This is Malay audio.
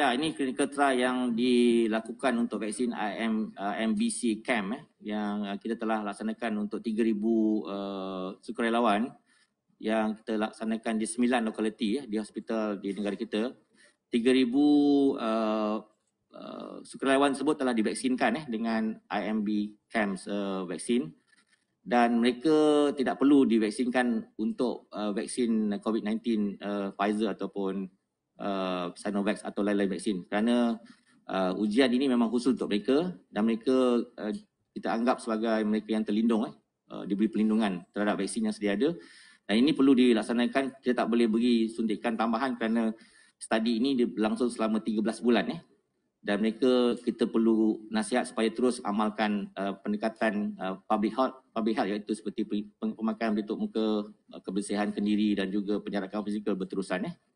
Ya, ini clinical trial yang dilakukan untuk vaksin IM, uh, MBC CAM eh, yang uh, kita telah laksanakan untuk 3,000 uh, sukarelawan yang kita laksanakan di 9 lokaliti eh, di hospital di negara kita. 3,000 uh, uh, sukarelawan tersebut telah divaksinkan eh, dengan IMB cam uh, vaksin dan mereka tidak perlu divaksinkan untuk uh, vaksin COVID-19 uh, Pfizer ataupun uh, Sinovac atau lain-lain vaksin kerana uh, ujian ini memang khusus untuk mereka dan mereka uh, kita anggap sebagai mereka yang terlindung eh uh, diberi perlindungan terhadap vaksin yang sedia ada dan ini perlu dilaksanakan kita tak boleh beri suntikan tambahan kerana study ini dia berlangsung selama 13 bulan eh dan mereka kita perlu nasihat supaya terus amalkan uh, pendekatan uh, public health public health iaitu seperti pemakaian bentuk muka uh, kebersihan kendiri dan juga penjarakan fizikal berterusan eh.